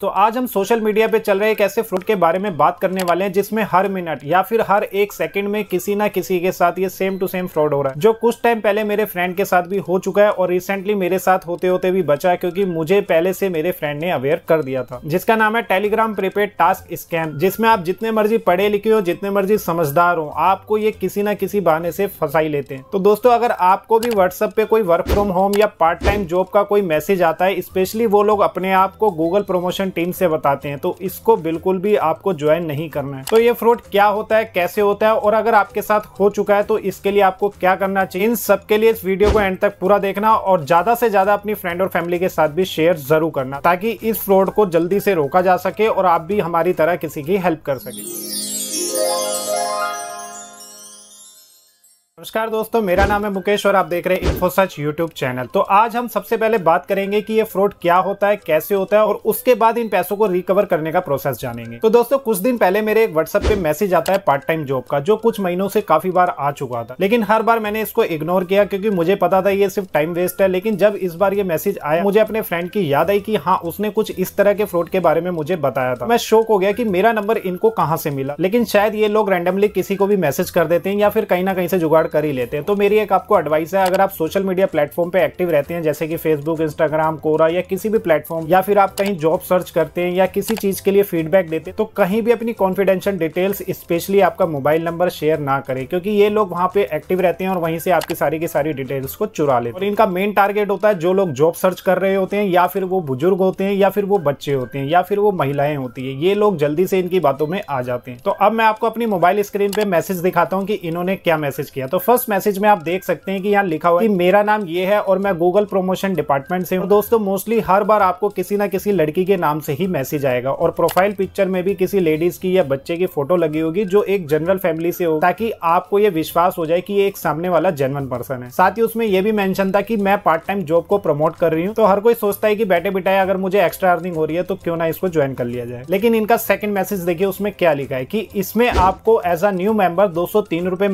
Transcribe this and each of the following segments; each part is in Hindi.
तो आज हम सोशल मीडिया पे चल रहे एक ऐसे फ्रूट के बारे में बात करने वाले हैं जिसमें हर मिनट या फिर हर एक सेकंड में किसी ना किसी के साथ ये सेम टू सेम फ्रॉड हो रहा है जो कुछ टाइम पहले मेरे फ्रेंड के साथ भी हो चुका है और रिसेंटली मेरे साथ होते होते भी बचा है क्योंकि मुझे पहले से मेरे फ्रेंड ने अवेयर कर दिया था जिसका नाम है टेलीग्राम प्रीपेड टास्क स्कैम जिसमें आप जितने मर्जी पढ़े लिखे हो जितने मर्जी समझदार हो आपको ये किसी ना किसी बहाने से फंसाई लेते हैं तो दोस्तों अगर आपको भी व्हाट्सअप पे कोई वर्क फ्रॉम होम या पार्ट टाइम जॉब का कोई मैसेज आता है स्पेशली वो लोग अपने आप को गूगल प्रमोशन कंसल्टेंट टीम से बताते हैं तो इसको बिल्कुल भी आपको ज्वाइन नहीं करना है तो ये फ्रॉड क्या होता है कैसे होता है और अगर आपके साथ हो चुका है तो इसके लिए आपको क्या करना चाहिए इन सबके लिए इस वीडियो को एंड तक पूरा देखना और ज्यादा से ज्यादा अपनी फ्रेंड और फैमिली के साथ भी शेयर जरूर करना ताकि इस फ्रॉड को जल्दी से रोका जा सके और आप भी हमारी तरह किसी की हेल्प कर सके नमस्कार दोस्तों मेरा नाम है मुकेश और आप देख रहे हैं इन्फोसच यूट्यूब चैनल तो आज हम सबसे पहले बात करेंगे कि ये फ्रॉड क्या होता है कैसे होता है और उसके बाद इन पैसों को रिकवर करने का प्रोसेस जानेंगे तो दोस्तों कुछ दिन पहले मेरे एक व्हाट्सएप पे मैसेज आता है पार्ट टाइम जॉब का जो कुछ महीनों से काफी बार आ चुका था लेकिन हर बार मैंने इसको इग्नोर किया क्योंकि मुझे पता था ये सिर्फ टाइम वेस्ट है लेकिन जब इस बार ये मैसेज आया मुझे अपने फ्रेंड की याद आई की हाँ उसने कुछ इस तरह के फ्रॉड के बारे में मुझे बताया था मैं शोक हो गया की मेरा नंबर इनको कहाँ से मिला लेकिन शायद ये लोग रेंडमली किसी को भी मैसेज कर देते हैं या फिर कहीं ना कहीं से जुगाड़ कर ही लेते हैं तो मेरी एक आपको एडवाइस है अगर आप सोशल मीडिया प्लेटफॉर्म पे एक्टिव रहते हैं जैसे कि फेसबुक इंस्टाग्राम कोरा या किसी भी प्लेटफॉर्म या फिर आप कहीं जॉब सर्च करते हैं या किसी चीज के लिए फीडबैक देते हैं तो कहीं भी अपनी कॉन्फिडेंशियल डिटेल्स स्पेशली आपका मोबाइल नंबर शेयर ना करें क्योंकि ये लोग वहां पे एक्टिव रहते हैं और वहीं से आपकी सारी की सारी डिटेल्स को चुरा लेते हैं और इनका मेन टारगेट होता है जो लोग जॉब सर्च कर रहे होते हैं या फिर वो बुजुर्ग होते हैं या फिर वो बच्चे होते हैं या फिर वो महिलाएं होती है ये लोग जल्दी से इनकी बातों में आ जाते हैं तो अब मैं आपको अपनी मोबाइल स्क्रीन पे मैसेज दिखाता हूँ कि इन्होंने क्या मैसेज किया तो फर्स्ट मैसेज में आप देख सकते हैं कि यहाँ लिखा हुआ है कि मेरा नाम ये है और मैं गूगल प्रमोशन डिपार्टमेंट से हूँ तो दोस्तों मोस्टली हर बार आपको किसी ना किसी लड़की के नाम से ही मैसेज आएगा और प्रोफाइल पिक्चर में भी किसी लेडीज की या बच्चे की फोटो लगी होगी जो एक जनरल फैमिली से हो ताकि आपको ये विश्वास हो जाए की एक सामने वाला जेनवन पर्सन है साथ ही उसमें यह भी मैंशन था कि मैं पार्ट टाइम जॉब को प्रमोट कर रही हूँ तो हर कोई सोचता है की बेटे बिटाए अगर मुझे एक्स्ट्रा अर्निंग हो रही है तो क्यों ना इसको ज्वाइन कर लिया जाए लेकिन इनका सेकंड मैसेज देखिए उसमें क्या लिखा है कि इसमें आपको एज अ न्यू मेंबर दो सौ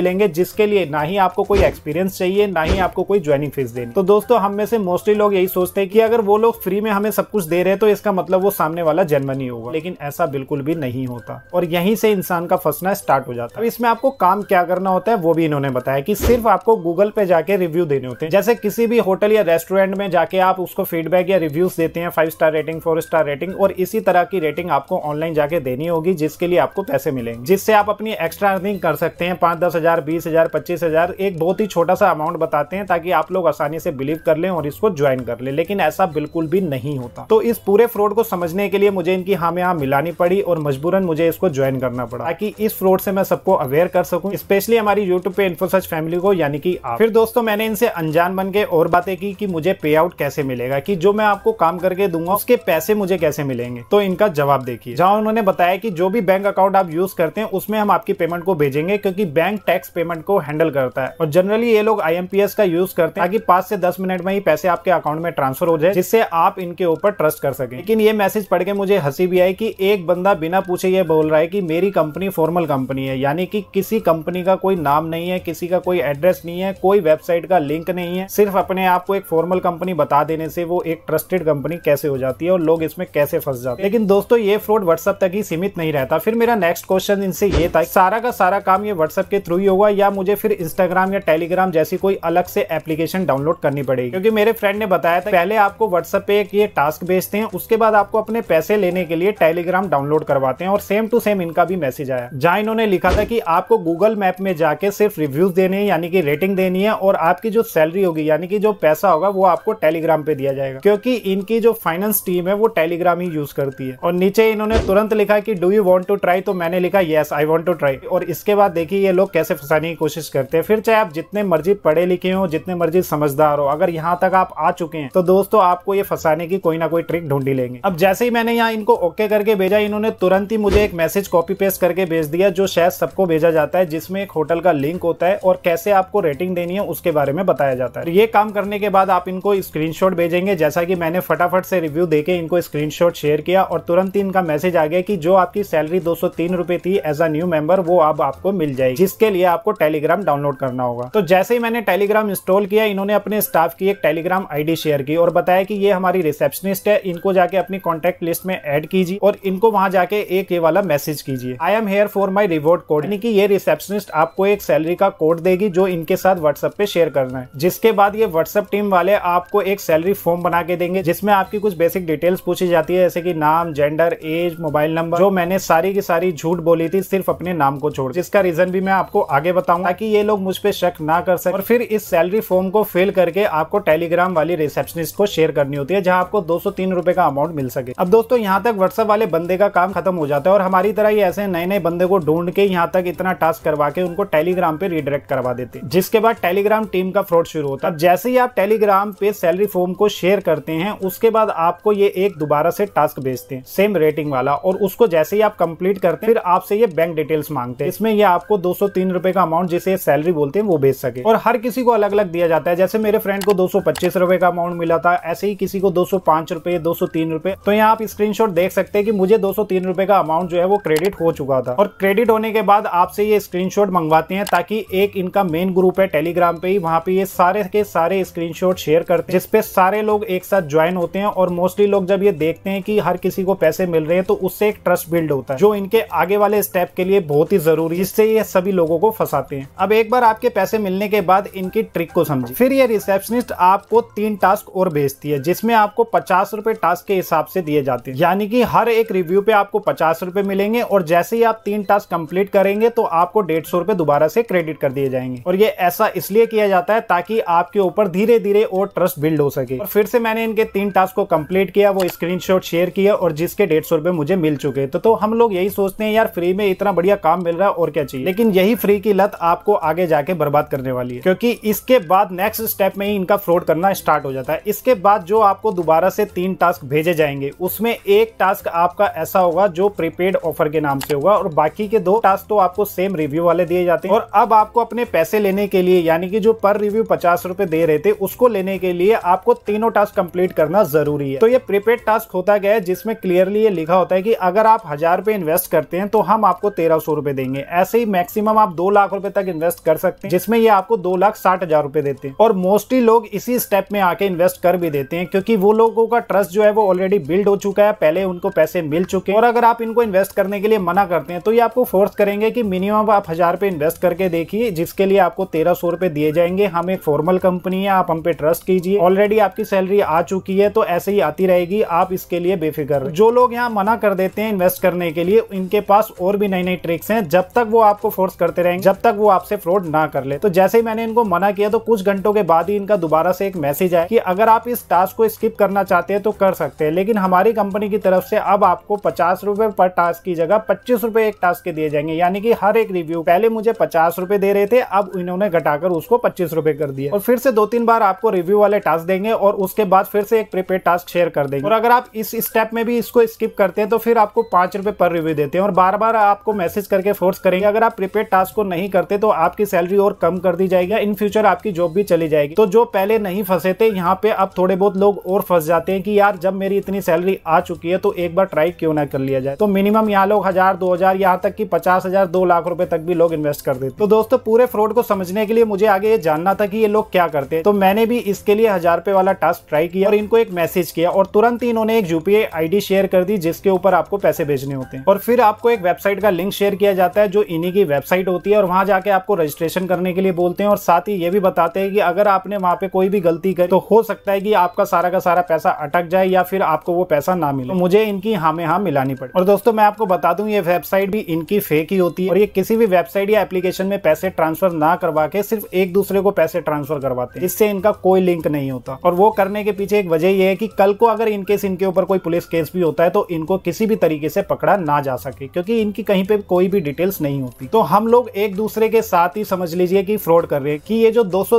मिलेंगे जिसके लिए ना ही आपको कोई एक्सपीरियंस चाहिए ना ही आपको कोई ज्वाइनिंग फीस देनी तो दोस्तों हम में से मोस्टली लोग यही सोचते हैं कि अगर वो लोग फ्री में हमें सब कुछ दे रहे हैं तो इसका मतलब वो सामने वाला जर्मनी होगा लेकिन ऐसा बिल्कुल भी नहीं होता और यहीं से इंसान का फंसना स्टार्ट हो जाता है इसमें आपको काम क्या करना होता है वो भी इन्होंने बताया कि सिर्फ आपको गूगल पे जाके रिव्यू देने होते हैं जैसे किसी भी होटल या रेस्टोरेंट में जाके आप उसको फीडबैक या रिव्यूज देते हैं five star rating four star rating और इसी तरह की रेटिंग आपको ऑनलाइन जाके देनी होगी जिसके लिए आपको पैसे मिलेंगे जिससे आप अपनी एक्स्ट्रा अर्निंग कर सकते हैं पांच दस हजार बीस हजार पच्चीस पच्चीस हज़ार एक बहुत ही छोटा सा अमाउंट बताते हैं ताकि आप लोग आसानी से बिलीव कर लें और इसको ज्वाइन कर लें लेकिन ऐसा बिल्कुल भी नहीं होता तो इस पूरे फ्रॉड को समझने के लिए मुझे इनकी हाँ में हाँ मिलानी पड़ी और मजबूरन मुझे इसको ज्वाइन करना पड़ा ताकि इस फ्रॉड से मैं सबको अवेयर कर सकूँ स्पेशली हमारी यूट्यूब पे इन्फोसच फैमिली को यानी कि आप फिर दोस्तों मैंने इनसे अनजान बन के और बातें की कि मुझे पे आउट कैसे मिलेगा कि जो मैं आपको काम करके दूंगा उसके पैसे मुझे कैसे मिलेंगे तो इनका जवाब देखिए जहां उन्होंने बताया कि जो भी बैंक अकाउंट आप यूज करते हैं उसमें हम आपकी पेमेंट को भेजेंगे क्योंकि बैंक टैक्स पेमेंट को हैंडल डील करता है और जनरली ये लोग आई का यूज करते हैं ताकि पांच से दस मिनट में ही पैसे आपके अकाउंट में ट्रांसफर हो जाए जिससे आप इनके ऊपर ट्रस्ट कर सके लेकिन ये मैसेज पढ़ के मुझे हंसी भी आई की एक बंदा बिना पूछे ये बोल रहा है की मेरी कंपनी फॉर्मल कंपनी है यानी कि किसी कंपनी का कोई नाम नहीं है किसी का कोई एड्रेस नहीं है कोई वेबसाइट का लिंक नहीं है सिर्फ अपने आप को एक फॉर्मल कंपनी बता देने से वो एक ट्रस्टेड कंपनी कैसे हो जाती है और लोग इसमें कैसे फंस जाते हैं लेकिन दोस्तों ये फ्रॉड व्हाट्सएप तक ही सीमित नहीं रहता फिर मेरा नेक्स्ट क्वेश्चन इनसे ये था सारा का सारा काम ये व्हाट्सएप के थ्रू ही होगा या मुझे फिर फिर इंस्टाग्राम या टेलीग्राम जैसी कोई अलग से एप्लीकेशन डाउनलोड करनी पड़ेगी क्योंकि मेरे फ्रेंड ने बताया था पहले आपको व्हाट्सएप पे ये टास्क भेजते हैं उसके बाद आपको अपने पैसे लेने के लिए टेलीग्राम डाउनलोड करवाते हैं और सेम टू सेम इनका भी मैसेज आया जहाँ इन्होंने लिखा था कि आपको गूगल मैप में जाके सिर्फ रिव्यूज देने हैं यानी कि रेटिंग देनी है और आपकी जो सैलरी होगी यानी कि जो पैसा होगा वो आपको टेलीग्राम पे दिया जाएगा क्योंकि इनकी जो फाइनेंस टीम है वो टेलीग्राम ही यूज करती है और नीचे इन्होंने तुरंत लिखा कि do you want to try तो मैंने लिखा yes I want to try और इसके बाद देखिए ये लोग कैसे फंसाने की कोशिश कर करते हैं फिर चाहे आप जितने मर्जी पढ़े लिखे हो जितने मर्जी समझदार हो अगर यहाँ तक आप आ चुके हैं तो दोस्तों आपको ये फंसाने की कोई ना कोई ट्रिक ढूंढी लेंगे अब जैसे ही मैंने यहाँ इनको ओके करके भेजा इन्होंने तुरंत ही मुझे एक मैसेज कॉपी पेस्ट करके भेज दिया जो शायद सबको भेजा जाता है जिसमें एक होटल का लिंक होता है और कैसे आपको रेटिंग देनी है उसके बारे में बताया जाता है ये काम करने के बाद आप इनको स्क्रीन भेजेंगे जैसा की मैंने फटाफट से रिव्यू देके इनको स्क्रीन शेयर किया और तुरंत ही इनका मैसेज आ गया की जो आपकी सैलरी दो सौ थी एज अ न्यू मेंबर वो अब आपको मिल जाएगी जिसके लिए आपको टेलीग्राम डाउनलोड करना होगा तो जैसे ही मैंने टेलीग्राम इंस्टॉल किया इन्होंने अपने स्टाफ की एक टेलीग्राम आईडी शेयर की और बताया कि ये हमारी रिसेप्शनिस्ट है इनको जाके अपनी कॉन्टेक्ट लिस्ट में एड कीजिए और इनको वहां जाके एक ये वाला मैसेज कीजिए I am here for my reward code यानी कि ये रिसेप्शनिस्ट आपको एक सैलरी का कोड देगी जो इनके साथ व्हाट्सएप पे शेयर करना है जिसके बाद ये व्हाट्सएप टीम वाले आपको एक सैलरी फॉर्म बना के देंगे जिसमें आपकी कुछ बेसिक डिटेल्स पूछी जाती है जैसे कि नाम जेंडर एज मोबाइल नंबर जो मैंने सारी की सारी झूठ बोली थी सिर्फ अपने नाम को छोड़ जिसका रीजन भी मैं आपको आगे बताऊंगा कि ये लोग मुझ पर शक ना कर सके और फिर इस सैलरी फॉर्म को फिल करके आपको टेलीग्राम वाली रिसेप्शनिस्ट को शेयर करनी होती है जहाँ आपको दो सौ का अमाउंट मिल सके अब दोस्तों यहाँ तक व्हाट्सएप वाले बंदे का काम खत्म हो जाता है और हमारी तरह ही ऐसे नए नए बंदे को ढूंढ के यहाँ तक इतना टास्क करवा के उनको टेलीग्राम पे रिडायरेक्ट करवा देते हैं जिसके बाद टेलीग्राम टीम का फ्रॉड शुरू होता है जैसे ही आप टेलीग्राम पे सैलरी फॉर्म को शेयर करते हैं उसके बाद आपको ये एक दोबारा से टास्क भेजते हैं सेम रेटिंग वाला और उसको जैसे ही आप कंप्लीट करते हैं फिर आपसे ये बैंक डिटेल्स मांगते हैं इसमें ये आपको दो सौ का अमाउंट जिसे सैलरी बोलते हैं वो भेज सके और हर किसी को अलग अलग दिया जाता है जैसे मेरे फ्रेंड को दो रुपए का अमाउंट मिला था ऐसे ही किसी को दो सौ पांच रुपए दो रुपए तो यहाँ आप स्क्रीन देख सकते हैं कि मुझे दो सौ रुपए का अमाउंट जो है वो क्रेडिट हो चुका था और क्रेडिट होने के बाद आपसे ये स्क्रीन मंगवाते हैं ताकि एक इनका मेन ग्रुप है टेलीग्राम पे ही वहाँ पे ये सारे के सारे स्क्रीन शेयर करते हैं जिसपे सारे लोग एक साथ ज्वाइन होते हैं और मोस्टली लोग जब ये देखते हैं कि हर किसी को पैसे मिल रहे हैं तो उससे एक ट्रस्ट बिल्ड होता है जो इनके आगे वाले स्टेप के लिए बहुत ही जरूरी है जिससे ये सभी लोगों को फंसाते हैं अब एक बार आपके पैसे मिलने के बाद इनकी ट्रिक को समझिए फिर ये रिसेप्शनिस्ट आपको तीन टास्क और भेजती है जिसमें आपको पचास रुपए टास्क के हिसाब से दिए जाते हैं यानी कि हर एक रिव्यू पे आपको पचास रुपए मिलेंगे और जैसे ही आप तीन टास्क कंप्लीट करेंगे तो आपको डेढ़ सौ रुपए दोबारा से क्रेडिट कर दिए जाएंगे और ये ऐसा इसलिए किया जाता है ताकि आपके ऊपर धीरे धीरे और ट्रस्ट बिल्ड हो सके और फिर से मैंने इनके तीन टास्क को कंप्लीट किया वो स्क्रीनशॉट शेयर किया और जिसके डेढ़ सौ रुपए मुझे मिल चुके तो, तो हम लोग यही सोचते हैं यार फ्री में इतना बढ़िया काम मिल रहा है और क्या चाहिए लेकिन यही फ्री की लत आपको आगे जाके बर्बाद करने वाली है क्योंकि इसके बाद नेक्स्ट स्टेप में ही इनका फ्रॉड करना स्टार्ट हो जाता है इसके बाद जो आपको दोबारा से तीन टास्क भेजे जाएंगे उसमें एक टास्क आपका ऐसा होगा जो प्रीपेड ऑफर के नाम से होगा और बाकी के दो टास्क तो आपको सेम रिव्यू वाले दिए जाते हैं और अब आपको अपने पैसे लेने के लिए यानी कि जो पर रिव्यू पचास रूपए दे रहे थे उसको लेने के लिए आपको तीनों टास्क कंप्लीट करना जरूरी है तो ये प्रीपेड टास्क होता गया है जिसमें क्लियरली ये लिखा होता है कि अगर आप हजार रुपए इन्वेस्ट करते हैं तो हम आपको तेरह सौ रुपए देंगे ऐसे ही मैक्सिमम आप दो लाख रुपए तक इन्वेस्ट इन्वेस्ट कर सकते हैं जिसमें ये आपको दो लाख साठ हजार रुपए देते हैं और मोस्टली लोग इसी स्टेप में आके इन्वेस्ट कर भी देते हैं क्योंकि वो लोगों का ट्रस्ट जो है वो ऑलरेडी बिल्ड हो चुका है पहले उनको पैसे मिल चुके हैं और अगर आप इनको इन्वेस्ट करने के लिए मना करते हैं तो ये आपको फोर्स करेंगे कि मिनिमम आप हजार रुपए इन्वेस्ट करके देखिए जिसके लिए आपको तेरह सौ रुपए दिए जाएंगे हम एक फॉर्मल कंपनी है आप हम पे ट्रस्ट कीजिए ऑलरेडी आपकी सैलरी आ चुकी है तो ऐसे ही आती रहेगी आप इसके लिए बेफिक्र जो लोग यहाँ मना कर देते हैं इन्वेस्ट करने के लिए इनके पास और भी नई नई ट्रिक्स हैं जब तक वो आपको फोर्स करते रहेंगे जब तक वो आपसे फ्रॉड ना कर ले तो जैसे ही मैंने इनको मना किया तो कुछ घंटों के बाद ही इनका दोबारा से एक मैसेज आया कि अगर आप इस टास्क को स्किप करना चाहते हैं तो कर सकते हैं लेकिन हमारी कंपनी की तरफ से अब आपको पचास रुपए पर टास्क की जगह पच्चीस रुपए एक टास्क के दिए जाएंगे यानी कि हर एक रिव्यू पहले मुझे पचास रुपए दे रहे थे अब इन्होंने घटाकर उसको पच्चीस रुपए कर दिया और फिर से दो तीन बार आपको रिव्यू वाले टास्क देंगे और उसके बाद फिर से एक प्रीपेड टास्क शेयर कर देंगे और अगर आप इस स्टेप में भी इसको स्किप करते हैं तो फिर आपको पांच रुपए पर रिव्यू देते हैं और बार बार आपको मैसेज करके फोर्स करेंगे अगर आप प्रीपेड टास्क को नहीं करते तो आप आपकी सैलरी और कम कर दी जाएगी इन फ्यूचर आपकी जॉब भी चली जाएगी तो जो पहले नहीं फंसे थे यहाँ पे अब थोड़े बहुत लोग और फंस जाते हैं कि यार जब मेरी इतनी सैलरी आ चुकी है तो एक बार ट्राई क्यों ना कर लिया जाए तो मिनिमम यहाँ लोग हजार दो हजार यहाँ तक की पचास हजार दो लाख रुपए तक भी लोग इन्वेस्ट कर देते तो दोस्तों पूरे फ्रॉड को समझने के लिए मुझे आगे ये जानना था कि ये लोग क्या करते हैं तो मैंने भी इसके लिए हजार रुपए वाला टास्क ट्राई किया और इनको एक मैसेज किया और तुरंत ही इन्होंने एक यूपीआई आईडी शेयर कर दी जिसके ऊपर आपको पैसे भेजने होते हैं और फिर आपको एक वेबसाइट का लिंक शेयर किया जाता है जो इन्हीं की वेबसाइट होती है और वहां जाके आपको रजिस्ट्रेशन करने के लिए बोलते हैं और साथ ही ये भी बताते हैं कि अगर आपने वहाँ पे कोई भी गलती करी तो हो सकता है कि आपका सारा का सारा पैसा अटक जाए या फिर आपको वो पैसा ना मिले तो मुझे इनकी हाँ में हाँ मिलानी पड़े और दोस्तों मैं आपको बता दूं ये वेबसाइट भी इनकी फेक ही होती है और ये किसी भी वेबसाइट या एप्लीकेशन में पैसे ट्रांसफर ना करवा के सिर्फ एक दूसरे को पैसे ट्रांसफर करवाते हैं इससे इनका कोई लिंक नहीं होता और वो करने के पीछे एक वजह यह है कि कल को अगर इनके इनके ऊपर कोई पुलिस केस भी होता है तो इनको किसी भी तरीके से पकड़ा ना जा सके क्योंकि इनकी कहीं पे कोई भी डिटेल्स नहीं होती तो हम लोग एक दूसरे के साथ बात ही समझ लीजिए कि फ्रॉड कर रहे हैं कि ये जो दो सौ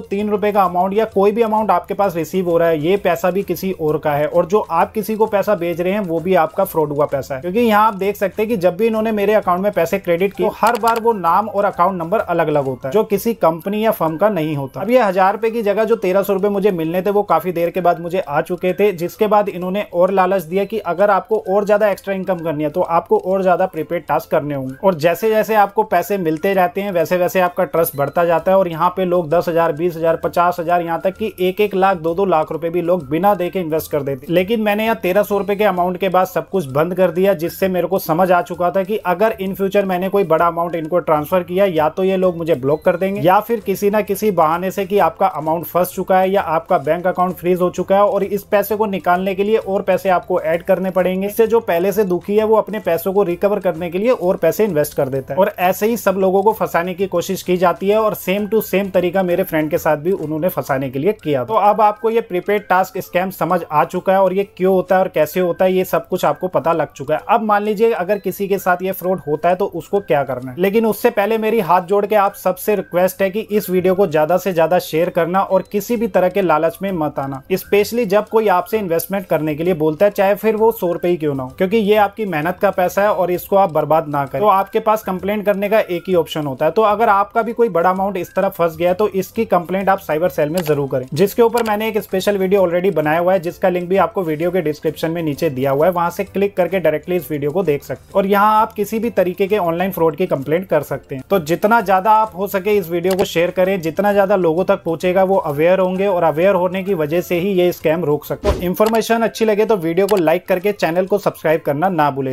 का अमाउंट या कोई भी अमाउंट आपके पास रिसीव हो रहा है ये पैसा भी किसी और का है और जो आप किसी को पैसा भेज रहे हैं वो भी आपका फ्रॉड हुआ पैसा है क्योंकि यहाँ आप देख सकते हैं कि जब भी इन्होंने मेरे अकाउंट में पैसे क्रेडिट किए तो हर बार वो नाम और अकाउंट नंबर अलग अलग होता है जो किसी कंपनी या फर्म का नहीं होता अब ये हजार रुपए की जगह जो तेरह सौ रुपए मुझे मिलने थे वो काफी देर के बाद मुझे आ चुके थे जिसके बाद इन्होंने और लालच दिया कि अगर आपको और ज्यादा एक्स्ट्रा इनकम करनी है तो आपको और ज्यादा प्रीपेड टास्क करने होंगे और जैसे जैसे आपको पैसे मिलते रहते हैं वैसे वैसे आपका आपका ट्रस्ट बढ़ता जाता है और यहाँ पे लोग दस हजार बीस हजार पचास हजार यहाँ तक कि एक एक लाख दो दो लाख रुपए भी लोग बिना देखे इन्वेस्ट कर देते लेकिन मैंने यहाँ तेरह सौ रुपए के अमाउंट के बाद सब कुछ बंद कर दिया जिससे मेरे को समझ आ चुका था कि अगर इन फ्यूचर मैंने कोई बड़ा अमाउंट इनको ट्रांसफर किया या तो ये लोग मुझे ब्लॉक कर देंगे या फिर किसी ना किसी बहाने से कि आपका अमाउंट फंस चुका है या आपका बैंक अकाउंट फ्रीज हो चुका है और इस पैसे को निकालने के लिए और पैसे आपको ऐड करने पड़ेंगे इससे जो पहले से दुखी है वो अपने पैसों को रिकवर करने के लिए और पैसे इन्वेस्ट कर देता है और ऐसे ही सब लोगों को फंसाने की कोशिश की की जाती है और सेम टू सेम तरीका मेरे फ्रेंड के साथ भी उन्होंने फंसाने के लिए किया तो अब आपको ये प्रीपेड टास्क स्कैम समझ आ चुका है और ये क्यों होता है और कैसे होता है ये सब कुछ आपको पता लग चुका है अब मान लीजिए अगर किसी के साथ ये फ्रॉड होता है तो उसको क्या करना है लेकिन उससे पहले मेरी हाथ जोड़ के आप सबसे रिक्वेस्ट है कि इस वीडियो को ज्यादा से ज्यादा शेयर करना और किसी भी तरह के लालच में मत आना स्पेशली जब कोई आपसे इन्वेस्टमेंट करने के लिए बोलता है चाहे फिर वो सौ रुपए ही क्यों ना हो क्योंकि ये आपकी मेहनत का पैसा है और इसको आप बर्बाद ना करें तो आपके पास कंप्लेंट करने का एक ही ऑप्शन होता है तो अगर आपका आपका भी कोई बड़ा अमाउंट इस तरह फंस गया तो इसकी कंप्लेंट आप साइबर सेल में जरूर करें जिसके ऊपर मैंने एक स्पेशल वीडियो ऑलरेडी बनाया हुआ है जिसका लिंक भी आपको वीडियो के डिस्क्रिप्शन में नीचे दिया हुआ है वहां से क्लिक करके डायरेक्टली इस वीडियो को देख सकते और यहाँ आप किसी भी तरीके के ऑनलाइन फ्रॉड की कंप्लेंट कर सकते हैं तो जितना ज्यादा आप हो सके इस वीडियो को शेयर करें जितना ज्यादा लोगों तक पहुंचेगा वो अवेयर होंगे और अवेयर होने की वजह से ही ये स्कैम रोक सकते हो इन्फॉर्मेशन अच्छी लगे तो वीडियो को लाइक करके चैनल को सब्सक्राइब करना ना भूले